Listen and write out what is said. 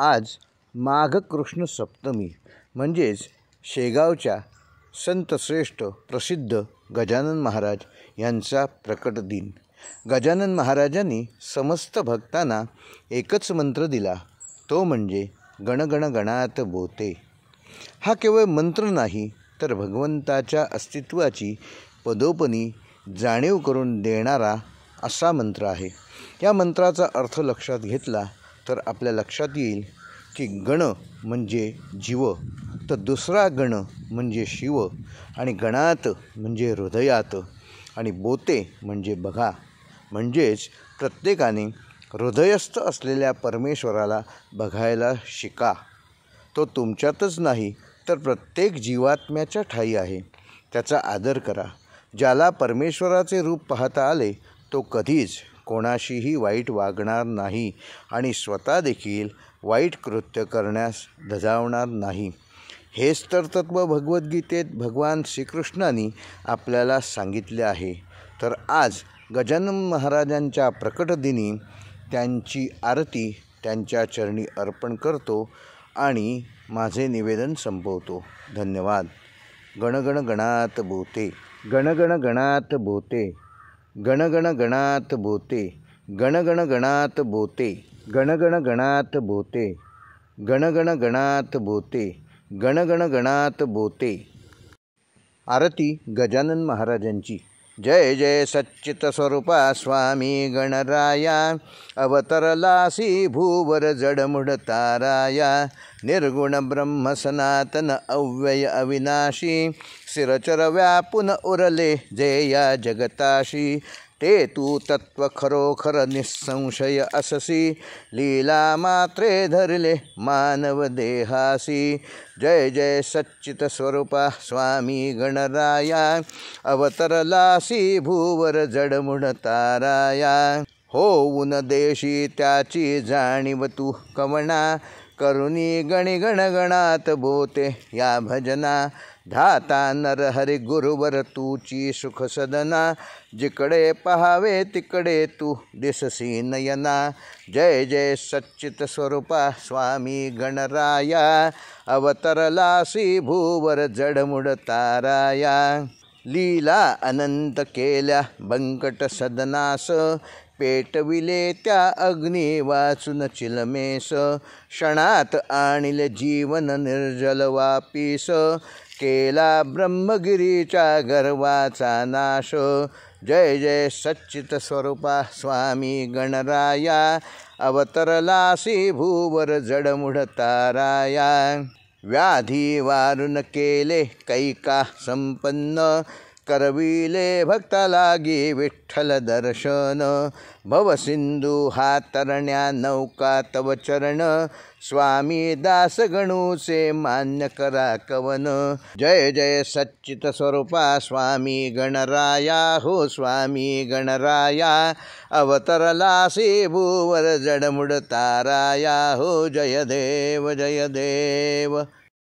आज माघ कृष्ण सप्तमी म्हणजेच शेगावच्या संतश्रेष्ठ प्रसिद्ध गजानन महाराज यांचा प्रकट दिन गजानन महाराजांनी समस्त भक्तांना एकच मंत्र दिला तो म्हणजे गणगण गणात बोते हा केवळ मंत्र नाही तर भगवंताच्या अस्तित्वाची पदोपनी जाणीव करून देणारा असा मंत्र आहे या मंत्राचा अर्थ लक्षात घेतला तर आपल्या लक्षात येईल की गण म्हणजे जीव तर दुसरा गण म्हणजे शिव आणि गणात म्हणजे हृदयात आणि बोते म्हणजे बघा म्हणजेच प्रत्येकाने हृदयस्थ असलेल्या परमेश्वराला बघायला शिका तो तुमच्यातच नाही तर प्रत्येक जीवात्म्याच्या ठाई आहे त्याचा आदर करा ज्याला परमेश्वराचे रूप पाहता आले तो कधीच कोणाशीही वाईट वागणार नाही आणि स्वतः देखील वाईट कृत्य करण्यास धजावणार नाही हेच तर तत्व भगवद्गीतेत भगवान श्रीकृष्णाने आपल्याला सांगितले आहे तर आज गजानन महाराजांच्या प्रकटदिनी त्यांची आरती त्यांच्या चरणी अर्पण करतो आणि माझे निवेदन संपवतो धन्यवाद गणगण गणात बोते गणगण गणात बोते गणगण गणात बोते गणगण गणात बोते गणगण गणात बोते गणगण गणात बोते गणगण गणात बोते आरती गजानन महाराजांची जय जय सच्चितस्वरूपा स्वामी गणराया अवतरलासी भूवर जडमुड ताराया निर्गुण ब्रह्म सनातन अव्यय अविनाशी सिरचर व्यापुन उरले या जगताशी ते तू तत्व खरोखर निसंशय अससी लीला मात्रे धरले मानव देहासी जय जय सच्चित स्वरूपा स्वामी गणराया अवतरलासी भूवर जडमुड ताराया होऊन देशी त्याची जाणीव तू कवणा ಕರುಣಿ ಗಣಿ ಗಣಗಣಾತ ಭೂತೆ ಯಾ ಭಜನ ಧಾತಾ ನರ ಹರಿ ಗುರುವರ ತೂಚಿ ಸುಖ ಸದನ ಜಿಕಡೆ ಪಹಾವೇ ತಿಕಡೆ ತು ದಿಸಸಿ ನಯನ ಜಯ ಜಯ ಸಚ್ಚಿತ ಸ್ವರೂಪ ಸ್ವಾಮಿ ಗಣರಾಯ ಅವತರಲಾಸಿ ಭೂವರ ಜಡಮುಡ ತಾರಾಯ लीला अनंत केल्या बंकट सदनास पेटविले त्या अग्नी वाचून चिलमेस क्षणात आणिले जीवन निर्जल वापीस केला ब्रह्मगिरीच्या गर्वाचा नाश जय जय सच्चित स्वरूपा स्वामी गणराया अवतरलासी भूवर जडमुढ ताराया व्याधी वारुण केले कैका संपन्न करवीले भक्ता विठ्ठल विठ्ठलदर्शन भव सिन्धुहा हातरण्या नौका तव चरण स्वामी करा कवन जय जय सच्चितस्वरूपा स्वामी गणराया हो स्वामी गणराया अवतरलासे भूवर जडमुड ताराया हो जय देव जय देव।